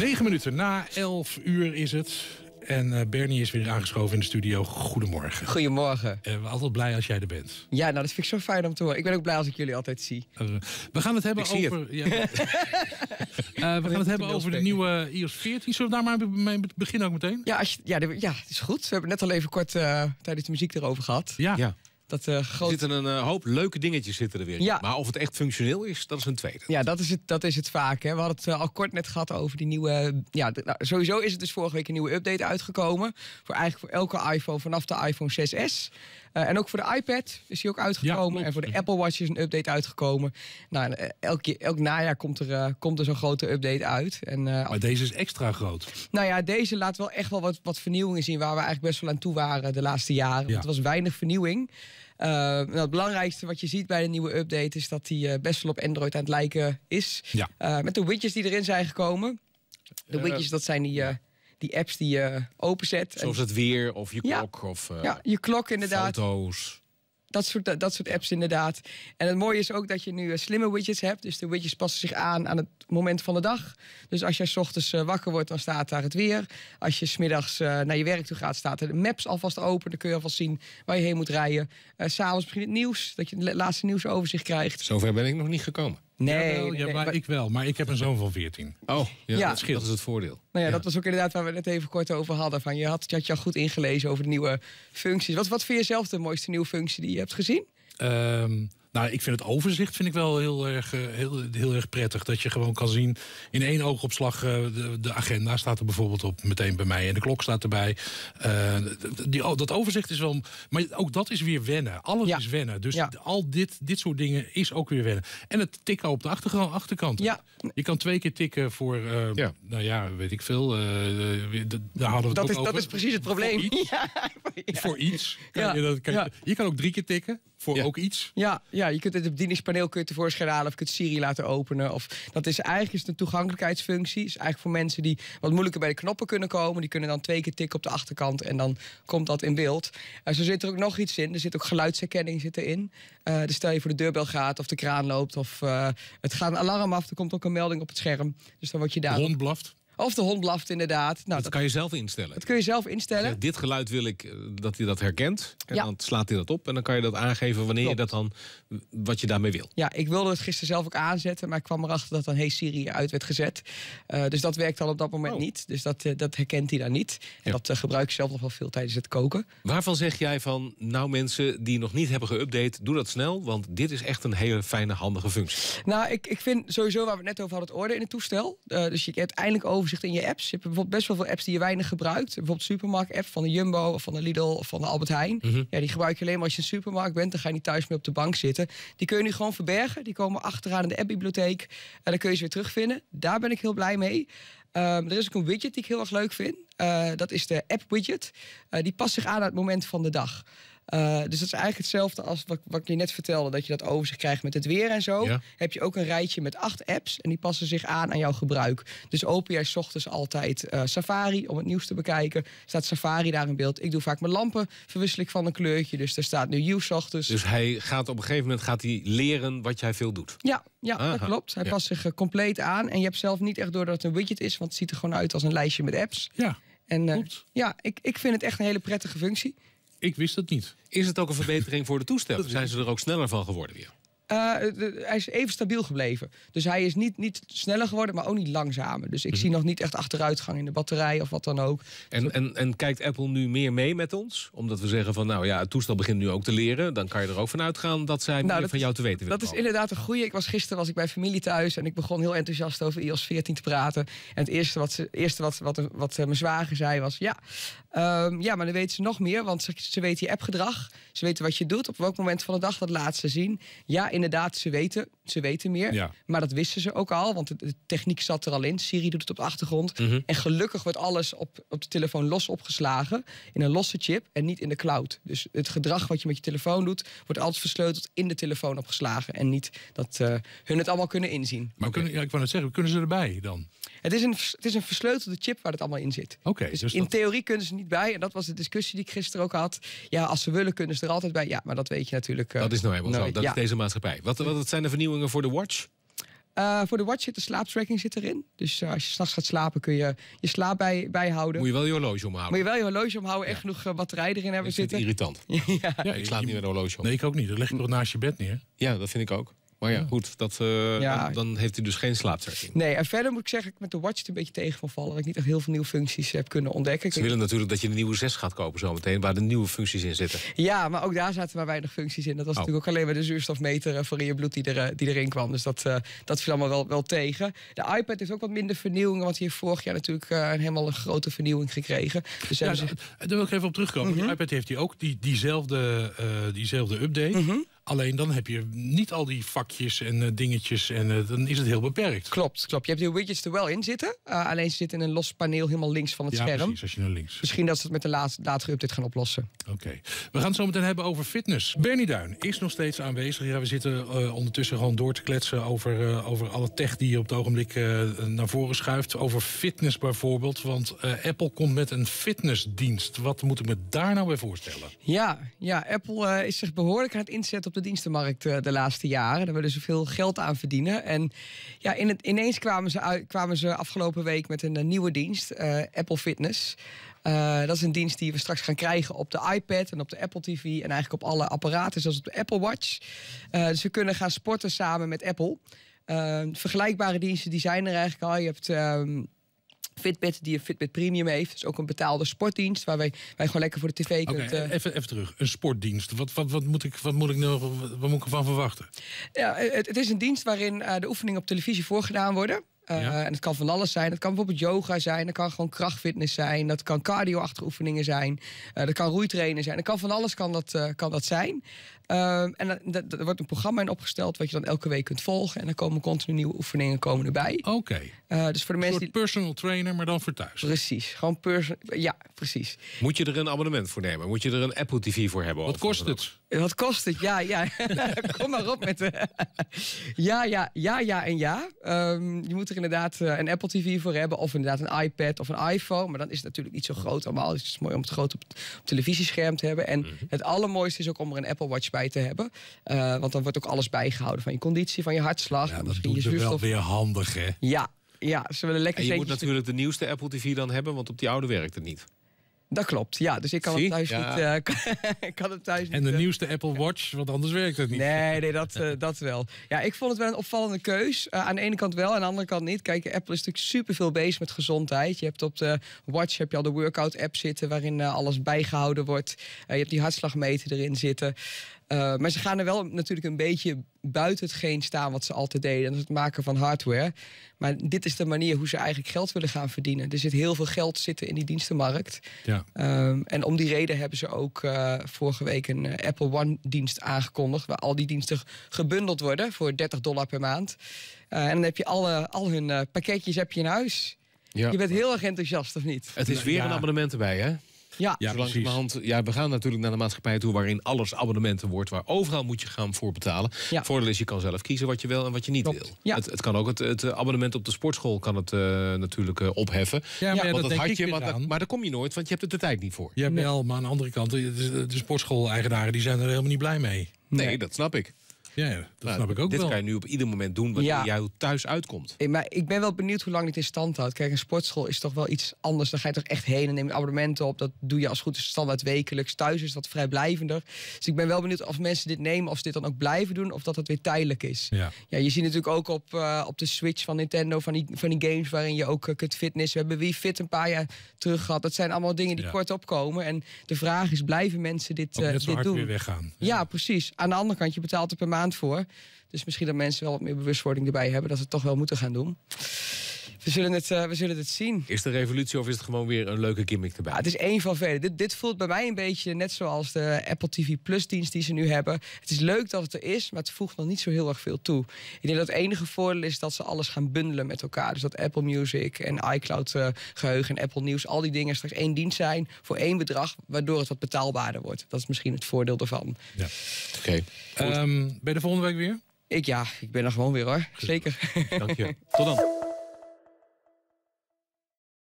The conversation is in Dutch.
Negen minuten na elf uur is het. En eh, Bernie is weer aangeschoven in de studio. Goedemorgen. Goedemorgen. Eh, we zijn altijd blij als jij er bent. Ja, nou dat vind ik zo fijn om te horen. Ik ben ook blij als ik jullie altijd zie. Eh, we gaan het hebben over. we gaan het hebben over de nieuwe iOS 14. Zullen we daar maar mee beginnen ook meteen? Ja, als je, ja, ja, het is goed. We hebben net al even kort tijdens de muziek erover gehad. ja. Dat, eh, groot... Er zitten een eh, hoop leuke dingetjes zitten er weer. Maar of het echt functioneel is, dat is een tweede. Ja, dat is het, dat is het vaak. Hè. We hadden het eh, al kort net gehad over die nieuwe... Ja, nou, sowieso is het dus vorige week een nieuwe update uitgekomen. Voor eigenlijk voor elke iPhone vanaf de iPhone 6S. en ook voor de iPad is die ook uitgekomen. en voor de Apple Watch is een update uitgekomen. Nou, elk, elk najaar komt er, komt er zo'n grote update uit. En, maar deze is extra groot. Nou ja, deze laat wel echt wel wat, wat vernieuwingen zien... waar we eigenlijk best wel aan toe waren de laatste jaren. het was weinig vernieuwing nou, het belangrijkste wat je ziet bij de nieuwe update is dat die eh, best wel op Android aan het lijken is. Eh, met de widgets die erin zijn gekomen. De widgets, dat zijn die die apps die je openzet. Zoals het weer of je klok of ja, je klok inderdaad. foto's dat soort, dat soort apps inderdaad. En het mooie is ook dat je nu eh, slimme widgets hebt. Dus de widgets passen zich aan aan het moment van de dag. Dus als jij s ochtends eh, wakker wordt, dan staat daar het weer. Als je smiddags eh, naar je werk toe gaat, staat er de maps alvast open. Dan kun je alvast zien waar je heen moet rijden. S'avonds misschien het nieuws, dat je het laatste nieuws overzicht krijgt. Zover ben ik nog niet gekomen. Nee, ja, maar, ik wel. Maar ik heb een zoon van 14. Oh, ja, Dat, scheelt is het voordeel. Nou ja, dat was ook inderdaad waar we net even kort over hadden. Van, je, had, je al goed ingelezen over de nieuwe functies. Wat, wat vind je zelf de mooiste nieuwe functie die je hebt gezien? Ehm, nou, ik vind het overzicht vind ik wel heel erg, eh, heel, heel erg prettig. Dat je gewoon kan zien in één oogopslag. Eh, de, de, agenda staat er bijvoorbeeld op meteen bij mij. En de klok staat erbij. Eh, die, oh, dat overzicht is wel. Maar ook dat is weer wennen. Alles is wennen. Dus al dit, dit soort dingen is ook weer wennen. En het tikken op de achterkant. Ja. Je kan twee keer tikken voor. ja. Nou ja, weet ik veel. daar hadden we het dat ook is, over. Dat is precies het probleem. Voor iets. Voor iets. Kan je, dat, kan je, je, kan ook drie keer tikken voor ook iets. Ja ja, je kunt het op bedieningspaneel kun je tevoorschijn halen of je kunt Siri laten openen. Of, dat is eigenlijk een toegankelijkheidsfunctie. is eigenlijk voor mensen die wat moeilijker bij de knoppen kunnen komen. Die kunnen dan twee keer tikken op de achterkant en dan komt dat in beeld. En eh, zo zit er ook nog iets in. Er zit ook geluidsherkenning zit erin. Eh, dus stel je voor de deurbel gaat of de kraan loopt of eh, het gaat een alarm af. Er komt ook een melding op het scherm. Dus dan word je daar... Rondblaft. Of de hond blaft inderdaad. Nou, dat, kan je zelf instellen. Dat kun je zelf instellen. dit geluid wil ik eh, dat hij dat herkent. En dan slaat hij dat op. En dan kan je dat aangeven wanneer je dat dan, wat je daarmee wil. Ja, ik wilde het gisteren zelf ook aanzetten. Maar ik kwam erachter dat dan Hey Siri uit werd gezet. Eh, dus dat werkt al op dat moment oh. niet. Dus dat, eh, dat herkent hij dan niet. En dat gebruik ik zelf nog wel veel tijdens het koken. Waarvan zeg jij van, nou mensen die nog niet hebben geüpdate, doe dat snel. Want dit is echt een hele fijne, handige functie. Nou, ik, ik vind sowieso waar we het net over hadden, het orde in het toestel. dus je hebt eindelijk over overzicht in je apps. Je hebt bijvoorbeeld best wel veel apps die je weinig gebruikt. Bijvoorbeeld supermarkt-app van de Jumbo of van de Lidl of van de Albert Heijn. Mhm. ja, die gebruik je alleen maar als je een de supermarkt bent. Dan ga je niet thuis meer op de bank zitten. Die kun je nu gewoon verbergen. Die komen achteraan in de app-bibliotheek. En dan kun je ze weer terugvinden. Daar ben ik heel blij mee. Ehm, er is ook een widget die ik heel erg leuk vind. Eh, dat is de app-widget. Eh, die past zich aan aan het moment van de dag. Eh, dus dat is eigenlijk hetzelfde als wat, wat, ik je net vertelde. Dat je dat overzicht krijgt met het weer en zo. Heb je ook een rijtje met acht apps. En die passen zich aan aan jouw gebruik. Dus open jij ochtends altijd eh, Safari om het nieuws te bekijken. Staat Safari daar in beeld. Ik doe vaak mijn lampen. Verwissel ik van een kleurtje. Dus er staat nu nieuws ochtends. Dus hij gaat op een gegeven moment gaat hij leren wat jij veel doet. Ja, ja dat klopt. Hij past zich eh, compleet aan. En je hebt zelf niet echt door dat het een widget is. Want het ziet er gewoon uit als een lijstje met apps. Ja, en, Ja, ik, ik vind het echt een hele prettige functie. Ik wist het niet. Is het ook een verbetering voor de toestellen? Zijn ze er ook sneller van geworden weer? Eh, hij is even stabiel gebleven. Dus hij is niet, niet sneller geworden, maar ook niet langzamer. Dus ik mhm. zie nog niet echt achteruitgang in de batterij of wat dan ook. En, en, en kijkt Apple nu meer mee met ons? Omdat we zeggen van, nou ja, het toestel begint nu ook te leren. Dan kan je er ook vanuit gaan dat zij nou, meer van jou te weten willen. Dat is inderdaad een goede. Ik was, gisteren was ik bij familie thuis en ik begon heel enthousiast over iOS 14 te praten. En het eerste wat, ze, eerste wat, wat, wat, wat eh, mijn zwager zei was, ja, ehm, ja, maar dan weten ze nog meer. Want ze, weten je appgedrag. Ze weten wat je doet. Op welk moment van de dag dat laat ze zien. Ja, inderdaad, ze weten, ze weten meer. Maar dat wisten ze ook al, want de techniek zat er al in. Siri doet het op de achtergrond. Mhm. En gelukkig wordt alles op, op de telefoon los opgeslagen. In een losse chip en niet in de cloud. Dus het gedrag wat je met je telefoon doet, wordt altijd versleuteld in de telefoon opgeslagen. En niet dat eh, hun het allemaal kunnen inzien. Maar kunnen, ik wou het zeggen, kunnen ze erbij dan? Het is, een, het is een versleutelde chip waar het allemaal in zit. Oké. dus, dus in theorie kunnen ze niet bij. En dat was de discussie die ik gisteren ook had. Ja, als ze willen kunnen ze er altijd bij. Ja, maar dat weet je natuurlijk. Eh, dat is nou helemaal zo. Dat is deze maatschappij wat, wat zijn de vernieuwingen voor de Watch? Eh, voor de watch zit de slaaptracking zit erin. Dus eh, als je s'nachts gaat slapen kun je je slaap bij, bijhouden. Moet je wel je horloge omhouden. Moet je wel je horloge omhouden en genoeg eh, batterij erin hebben Is zitten. irritant. ja. ik slaap niet met horloge Nee, ik ook niet. Dat leg ik nog mm. naast je bed neer. Ja, dat vind ik ook. Maar ja, mm. goed, dat, eh, dan heeft u dus geen slaaptrekking. Nee, en verder moet ik zeggen, ik met de watch het een beetje tegen van vallen. Dat ik niet echt heel veel nieuwe functies heb kunnen ontdekken. Ze willen natuurlijk dat je de nieuwe 6 gaat kopen zometeen, waar de nieuwe functies in zitten. Ja, maar ook daar zaten maar weinig functies in. Dat was oh. natuurlijk ook alleen maar de zuurstofmeter eh, voor in je bloed die, er, eh, die erin kwam. Dus dat, dat viel allemaal wel, tegen. De iPad heeft ook wat minder vernieuwing, want hier vorig jaar natuurlijk helemaal een grote vernieuwing gekregen. Dus ja, ze... Daar wil ik even op terugkomen. De mhm. iPad heeft die ook die, diezelfde, diezelfde update. Mm Alleen dan heb je niet al die vakjes en eh, dingetjes en eh, dan is het heel beperkt. Klopt, klopt. Je hebt die widgets er wel in zitten. Uh, alleen ze zitten in een los paneel helemaal links van het scherm. Ja, precies, als je naar links. Misschien dat ze het met de laatste, latere update gaan oplossen. Oké. We gaan het zo meteen hebben over fitness. Bernie Duin is nog steeds aanwezig. Ja, we zitten ondertussen gewoon door te kletsen over, over alle tech die je op het ogenblik naar voren schuift. Over fitness bijvoorbeeld, want Apple komt met een fitnessdienst. Wat moet ik me daar nou bij voorstellen? Ja, ja Apple is zich behoorlijk aan het inzetten op de dienstenmarkt eh, de laatste jaren. Daar willen ze veel geld aan verdienen. En ja, in het, ineens kwamen ze, kwamen ze afgelopen week met een eh, nieuwe dienst, eh, Apple Fitness. dat is een dienst die we straks gaan krijgen op de iPad en op de Apple TV. En eigenlijk op alle apparaten, zoals op de Apple Watch. Uh, dus we kunnen gaan sporten samen met Apple. vergelijkbare diensten die zijn er eigenlijk al. Je hebt. Ehm, Fitbit, die een Fitbit Premium heeft. is ook een betaalde sportdienst waar wij, wij gewoon lekker voor de tv kunnen. Eh, even, even terug, een sportdienst. Wat, wat, wat, moet ik, wat, moet ik nou, moet ik ervan verwachten? Ja, het, het is een dienst waarin eh, de oefeningen op televisie voorgedaan worden. Eh, en het kan van alles zijn. Dat kan bijvoorbeeld yoga zijn. Dat kan gewoon krachtfitness zijn. Dat kan cardio achteroefeningen zijn. Uh, dat kan roeitrainen zijn. Dat kan van alles kan dat, eh, kan dat zijn. Ehm, en er wordt een programma in opgesteld wat je dan elke week kunt volgen. En dan komen continu nieuwe oefeningen komen erbij. Oké. dus voor de mensen een soort die... personal trainer, maar dan voor thuis. Precies. Gewoon personal. Ja, precies. Moet je er een abonnement voor nemen? Moet je er een Apple TV voor hebben? Wat kost het? Wat kost het? Ja, ja. Kom maar op met de... ja, ja, ja, ja en ja. Ehm, je moet er inderdaad eh, een Apple TV voor hebben. Of inderdaad een iPad of een iPhone. Maar dan is het natuurlijk niet zo groot allemaal. Dus het is mooi om het groot op, televisiescherm te hebben. En mhm. het allermooiste is ook om er een Apple Watch bij te hebben. Eh, want dan wordt ook alles bijgehouden. Van je conditie, van je hartslag. Ja, dat is wel weer handig, hè? Ja, ja, ze willen lekker. En je moet natuurlijk de nieuwste Apple TV dan hebben, want op die oude werkt het niet. Dat klopt, ja. Dus ik kan het thuis niet... Uh, kan, kan thuis en de eh, nieuwste Apple Watch, want anders werkt het niet. Nee, nee dat, eh, dat wel. Ja, ik vond het wel een opvallende keus. aan de ene kant wel, aan de andere kant niet. Kijk, Apple is natuurlijk super veel bezig met gezondheid. Je hebt op de Watch heb je al de workout-app zitten... waarin alles bijgehouden wordt. je hebt die hartslagmeter erin zitten. Eh, maar ze gaan er wel natuurlijk een beetje buiten hetgeen staan wat ze altijd deden. Dat is het maken van hardware. Maar dit is de manier hoe ze eigenlijk geld willen gaan verdienen. Er zit heel veel geld zitten in die dienstenmarkt. Ja. Ehm, en om die reden hebben ze ook eh, vorige week een eh, Apple One-dienst aangekondigd. Waar al die diensten gebundeld worden voor 30 dollar per maand. en dan heb je alle, al hun pakketjes heb je in huis. Ja. Je bent heel erg enthousiast, of niet? Het is weer een abonnement erbij, hè? Ja, ja Ja, we gaan natuurlijk naar de maatschappij toe waarin alles abonnementen wordt, waar overal moet je gaan voor betalen. Voordeel is, je kan zelf kiezen wat je wil en wat je niet wil. Ja. Het, het, kan ook het, het, abonnement op de sportschool kan het eh, natuurlijk eh, opheffen. Ja, maar dat, dat maar, daar kom je nooit, want je hebt er de tijd niet voor. Je hebt wel, maar aan de andere kant, de, sportschool-eigenaren die zijn er helemaal niet blij mee. nee. dat snap ik. Ja, dat nou, snap ik ook dit wel. Dit kan je nu op ieder moment doen wat ja. jou thuis uitkomt. maar ik ben wel benieuwd hoe lang dit in stand houdt. Kijk, een sportschool is toch wel iets anders. Dan ga je toch echt heen en neem je abonnementen op. Dat doe je als goed standaard wekelijks. Thuis is dat vrijblijvender. Dus ik ben wel benieuwd of mensen dit nemen, of ze dit dan ook blijven doen, of dat het weer tijdelijk is. Ja. ja je ziet natuurlijk ook op, eh, op de Switch van Nintendo van die, van die games waarin je ook eh, uh, fitness. We hebben Wii Fit een paar jaar terug gehad. Dat zijn allemaal dingen die kort opkomen. En de vraag is, blijven mensen dit, eh, dit doen? weer weggaan. Ja, precies. Aan de andere kant, je betaalt er per maand voor. Dus misschien dat mensen wel wat meer bewustwording erbij hebben dat ze het toch wel moeten gaan doen we, zullen het, eh, we zullen het zien. Is het een revolutie of is het gewoon weer een leuke gimmick erbij? het is één van vele. Dit, dit voelt bij mij een beetje net zoals de Apple TV Plus dienst die ze nu hebben. Het is leuk dat het er is, maar het voegt nog niet zo heel erg veel toe. Ik denk dat het enige voordeel is dat ze alles gaan bundelen met elkaar. Dus dat Apple Music en iCloud eh, geheugen en Apple Nieuws, al die dingen straks één dienst zijn voor één bedrag, waardoor het wat betaalbaarder wordt. Dat is misschien het voordeel ervan. Ja. Oké. Ehm, ben je de volgende week weer? Ik ja, ik ben er gewoon weer hoor. Zeker. Dank je. Tot dan.